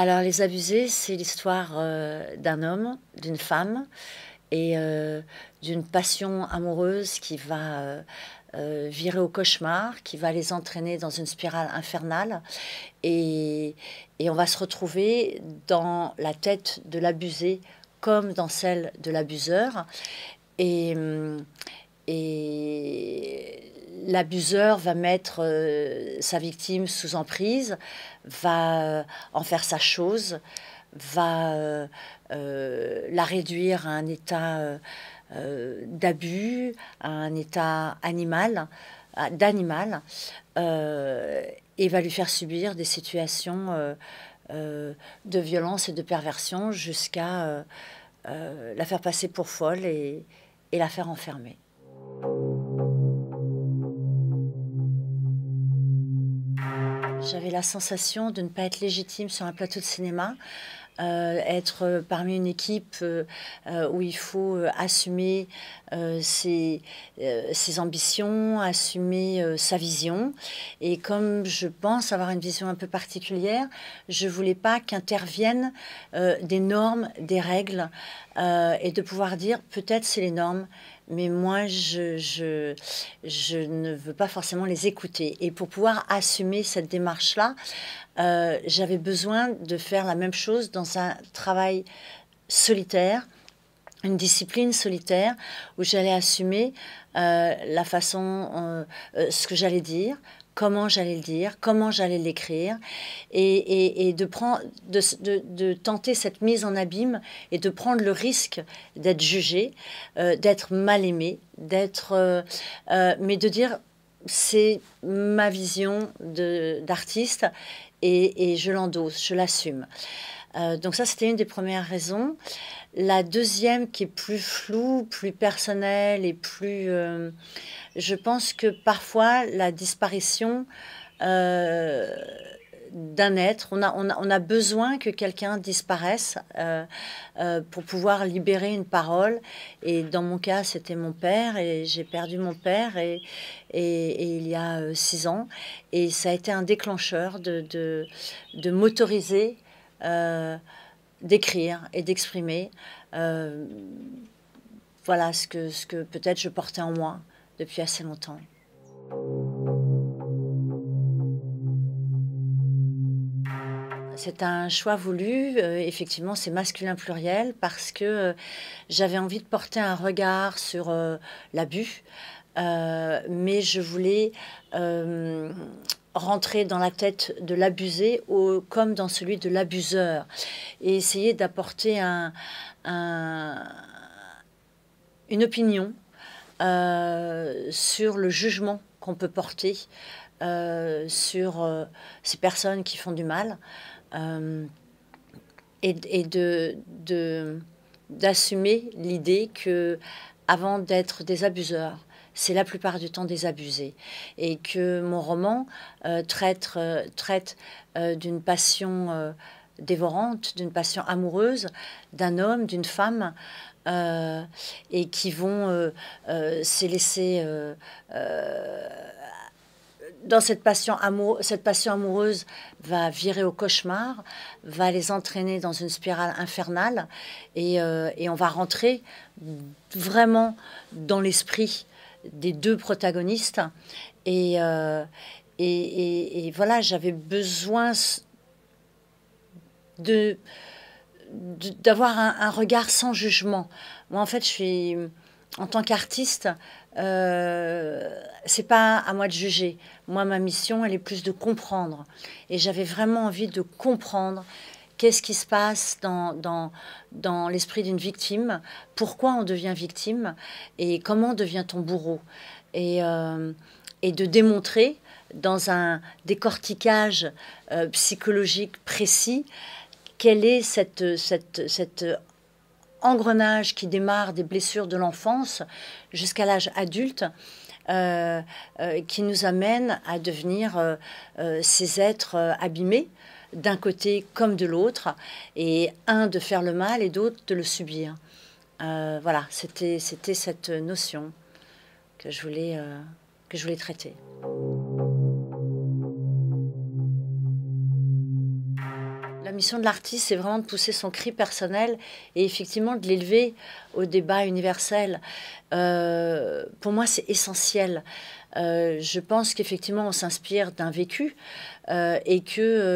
Alors, Les Abusés, c'est l'histoire euh, d'un homme, d'une femme et euh, d'une passion amoureuse qui va euh, virer au cauchemar, qui va les entraîner dans une spirale infernale. Et, on va se retrouver dans la tête de l'abusé comme dans celle de l'abuseur. Et, hum, et l'abuseur va mettre euh, sa victime sous emprise, va euh, en faire sa chose, va euh, la réduire à un état d'abus, à un état animal, d'animal, et va lui faire subir des situations de violence et de perversion jusqu'à la faire passer pour folle et la faire enfermer. Euh, j'avais la sensation de ne pas être légitime sur un plateau de cinéma. Euh, être euh, parmi une équipe où il faut assumer ses, ses, ambitions, assumer sa vision. Et comme je pense avoir une vision un peu particulière, je voulais pas qu'interviennent des normes, des règles, et de pouvoir dire peut-être c'est les normes, mais moi, je, ne veux pas forcément les écouter. Et pour pouvoir assumer cette démarche-là, euh, j'avais besoin de faire la même chose dans un travail solitaire, une discipline solitaire, où j'allais assumer euh, la façon, euh, ce que j'allais dire, comment j'allais le dire, comment j'allais l'écrire, et, de, prendre, de, tenter cette mise en abîme et de prendre le risque d'être jugé, euh, d'être mal aimé, d'être, euh, euh, mais de dire c'est ma vision d'artiste et, et, je l'endosse, je l'assume. Euh, donc ça, c'était une des premières raisons. La deuxième, qui est plus floue, plus personnelle et plus... Euh, je pense que parfois, la disparition euh, d'un être, on a, on, a, besoin que quelqu'un disparaisse pour pouvoir libérer une parole. Et dans mon cas, c'était mon père, et j'ai perdu mon père et, et, il y a six ans. Et ça a été un déclencheur de, de, de m'autoriser euh, d'écrire et d'exprimer euh, voilà ce que, ce que peut-être je portais en moi depuis assez longtemps. C'est un choix voulu, euh, effectivement, c'est masculin pluriel parce que j'avais envie de porter un regard sur l'abus, mais je voulais rentrer dans la tête de l'abusé comme dans celui de l'abuseur et essayer d'apporter une opinion euh, sur le jugement qu'on peut porter euh, sur euh, ces personnes qui font du mal et, d'assumer l'idée que avant d'être des abuseurs, c'est la plupart du temps des abusés. Et que mon roman euh, traite, euh, traite euh, d'une passion dévorante, d'une passion amoureuse, d'un homme, d'une femme, et qui vont se laisser dans cette passion, amoureuse, cette passion amoureuse va virer au cauchemar, va les entraîner dans une spirale infernale et, et on va rentrer vraiment dans l'esprit des deux protagonistes. Euh, et, et, voilà, j'avais besoin de d'avoir un, regard sans jugement. Moi, en fait, je suis en tant qu'artiste, euh, c'est pas à moi de juger. Moi, ma mission, elle est plus de comprendre. Et j'avais vraiment envie de comprendre Qu'est-ce qui se passe dans, l'esprit d'une victime Pourquoi on devient victime Et comment devient-on bourreau euh, et, de démontrer dans un décortiquage euh, psychologique précis quel est cette, engrenage qui démarre des blessures de l'enfance jusqu'à l'âge adulte, euh, qui nous amène à devenir ces êtres abîmés, d'un côté comme de l'autre, et un de faire le mal et d'autre de le subir. Euh, voilà, c'était cette notion que je voulais, euh, que je voulais traiter. La mission de l'artiste, c'est vraiment de pousser son cri personnel et effectivement de l'élever au débat universel. Euh, pour moi, c'est essentiel. Euh, je pense qu'effectivement, on s'inspire d'un vécu euh, et que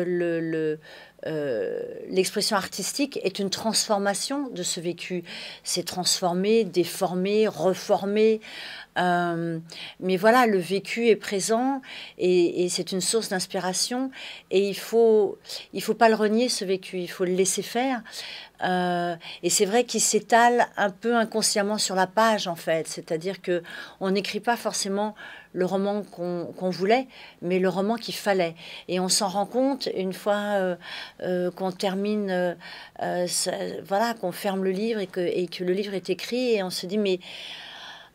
euh, l'expression artistique est une transformation de ce vécu. C'est transformé, déformé, reformé. mais voilà, le vécu est présent et, c'est une source d'inspiration. Et il faut, il faut pas le renier ce vécu. Il faut le laisser faire. Euh, et c'est vrai qu'il s'étale un peu inconsciemment sur la page, en fait. C'est-à-dire que on n'écrit pas forcément le roman qu'on voulait, mais le roman qu'il fallait. Et on s'en rend compte une fois euh, euh, qu'on termine, voilà, qu'on ferme le livre et et que le livre est écrit, et on se dit, mais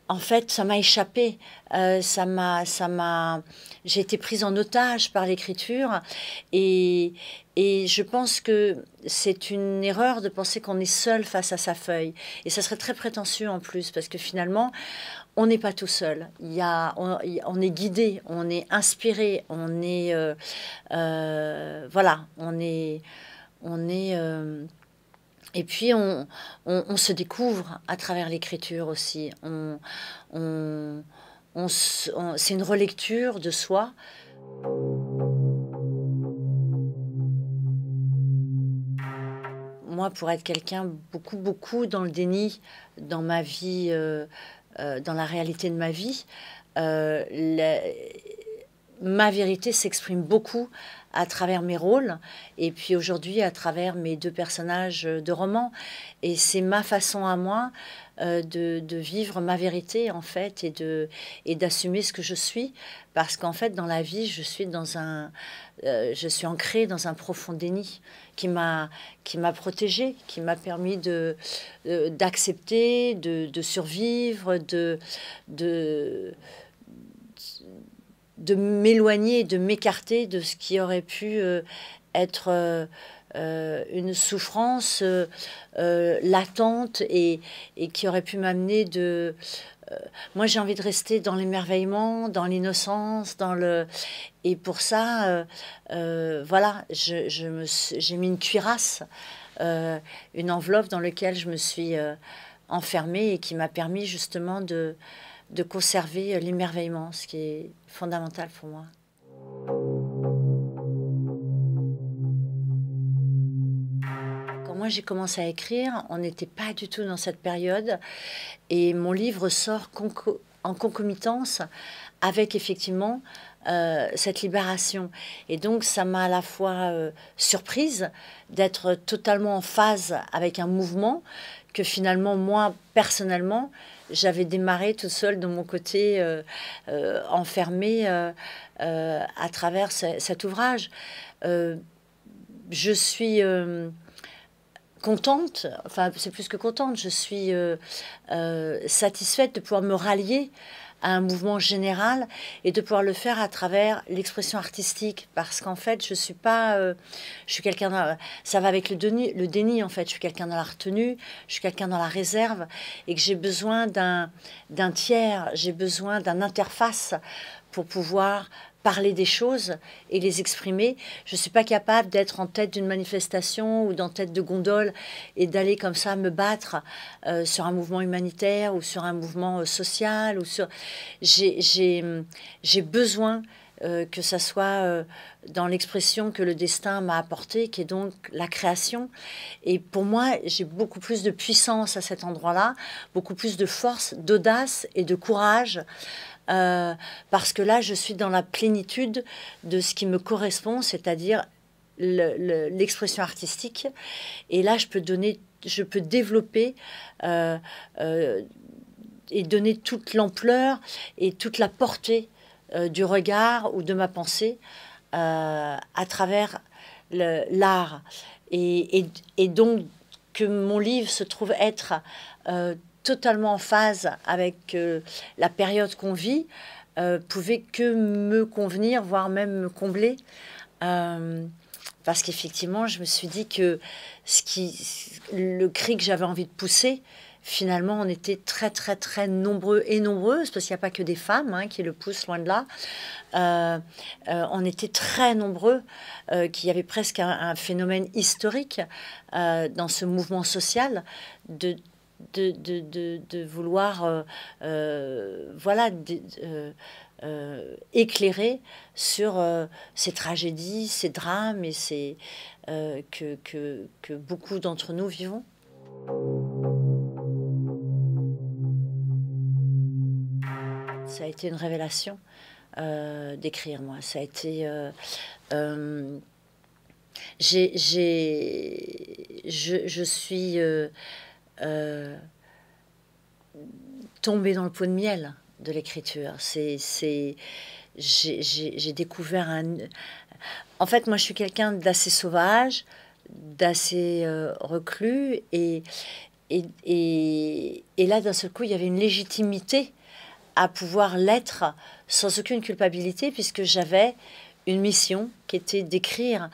en fait, ça m'a échappé. Euh, ça m'a, ça m'a. J'ai été prise en otage par l'écriture, et je pense que c'est une erreur de penser qu'on est seul face à sa feuille. Et ça serait très prétentieux en plus, parce que finalement, on n'est pas tout seul. Il y on, est guidé, on est inspiré, on est, euh, euh, voilà, on est, on est et puis on, se découvre à travers l'écriture aussi. On, c'est une relecture de soi. Moi, pour être quelqu'un beaucoup, beaucoup dans le déni, dans ma vie, euh, euh, dans la réalité de ma vie, euh, ma vérité s'exprime beaucoup à travers mes rôles et puis aujourd'hui à travers mes deux personnages de romans. Et c'est ma façon à moi euh, de, vivre ma vérité en fait et de et d'assumer ce que je suis parce qu'en fait dans la vie je suis dans un euh, je suis ancrée dans un profond déni qui m'a qui m'a protégée qui m'a permis de euh, d'accepter de, survivre de de de m'éloigner, de m'écarter de ce qui aurait pu euh, être euh, euh, une souffrance latente et, qui aurait pu m'amener de... moi, j'ai envie de rester dans l'émerveillement, dans l'innocence, dans le... Et pour ça, voilà, j'ai je, mis une cuirasse, une enveloppe dans laquelle je me suis enfermée et qui m'a permis justement de de conserver euh, l'émerveillement, ce qui est fondamental pour moi. Quand moi j'ai commencé à écrire, on n'était pas du tout dans cette période et mon livre sort en concomitance avec effectivement euh, cette libération. Et donc, ça m'a à la fois euh, surprise d'être totalement en phase avec un mouvement finalement, moi, personnellement, j'avais démarré tout seul de mon côté, euh, euh, enfermé euh, à travers cet ouvrage. je suis contente, enfin c'est plus que contente, je suis satisfaite de pouvoir me rallier un mouvement général et de pouvoir le faire à travers l'expression artistique parce qu'en fait je suis pas euh, je suis quelqu'un ça va avec le déni, le déni en fait je suis quelqu'un dans la retenue je suis quelqu'un dans la réserve et que j'ai besoin d'un d'un tiers j'ai besoin d'un interface pour pouvoir parler des choses et les exprimer. Je ne suis pas capable d'être en tête d'une manifestation ou d'en tête de gondole et d'aller comme ça me battre euh, sur un mouvement humanitaire ou sur un mouvement euh, social. ou sur. J'ai besoin euh, que ça soit dans l'expression que le destin m'a apportée, qui est donc la création. Et pour moi, j'ai beaucoup plus de puissance à cet endroit-là, beaucoup plus de force, d'audace et de courage euh, parce que là, je suis dans la plénitude de ce qui me correspond, c'est-à-dire l'expression artistique. Et là, je peux donner, je peux développer euh, euh, et donner toute l'ampleur et toute la portée du regard ou de ma pensée à travers l'art. Et, et, donc que mon livre se trouve être totalement en phase avec euh, la période qu'on vit, euh, pouvait que me convenir, voire même me combler. Euh, parce qu'effectivement, je me suis dit que ce qui, le cri que j'avais envie de pousser, finalement, on était très, très, très nombreux et nombreuses, parce qu'il n'y a pas que des femmes hein, qui le poussent, loin de là. on était très nombreux, qu'il y avait presque un, un phénomène historique dans ce mouvement social de de, de, de, vouloir euh, euh, voilà, euh, éclairer sur ces tragédies, ces drames et ces, que, que, que, beaucoup d'entre nous vivons. Ça a été une révélation d'écrire, moi. Ça a été. Euh, j'ai, je, je, suis euh, tomber dans le pot de miel de l'écriture. C'est, j'ai découvert un. En fait, moi, je suis quelqu'un d'assez sauvage, d'assez euh, reclus, et, là, d'un seul coup, il y avait une légitimité à pouvoir l'être sans aucune culpabilité, puisque j'avais une mission qui était d'écrire.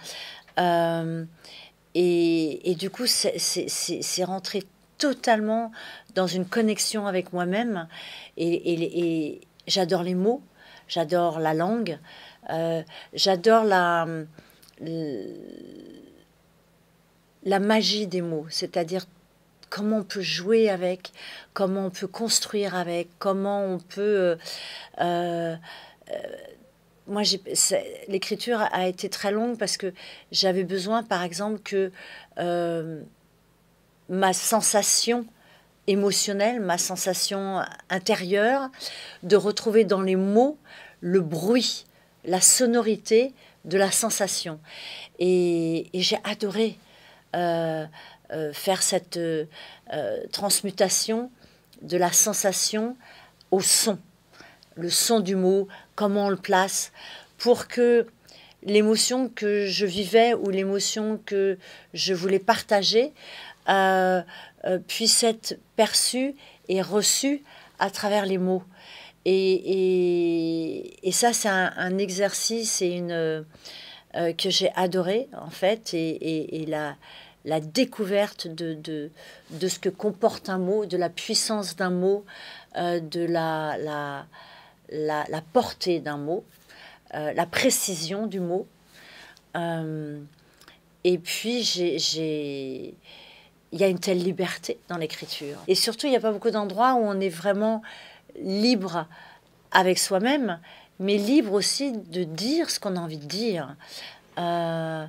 Euh, et, du coup, c'est rentré totalement dans une connexion avec moi-même. Et, j'adore les mots, j'adore la langue, euh, j'adore la, la magie des mots, c'est-à-dire comment on peut jouer avec, comment on peut construire avec, comment on peut... Euh, euh, moi, l'écriture a été très longue parce que j'avais besoin, par exemple, que euh, ma sensation émotionnelle, ma sensation intérieure, de retrouver dans les mots le bruit, la sonorité de la sensation. Et, j'ai adoré euh, euh, faire cette euh, transmutation de la sensation au son, le son du mot, comment on le place, pour que l'émotion que je vivais ou l'émotion que je voulais partager euh, puisse être perçue et reçue à travers les mots. Et, et, ça, c'est un, exercice et une, euh, que j'ai adoré, en fait, et, et la, la, découverte de, de, de, ce que comporte un mot, de la puissance d'un mot, euh, de la, la, la, la portée d'un mot, euh, la précision du mot. et puis, j'ai il y a une telle liberté dans l'écriture. Et surtout, il n'y a pas beaucoup d'endroits où on est vraiment libre avec soi-même, mais libre aussi de dire ce qu'on a envie de dire. Euh,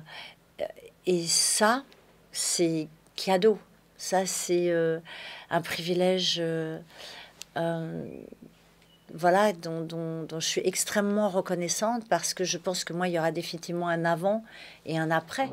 et ça, c'est cadeau. Ça, c'est euh, un privilège euh, voilà, dont, je suis extrêmement reconnaissante parce que je pense que moi, il y aura définitivement un avant et un après.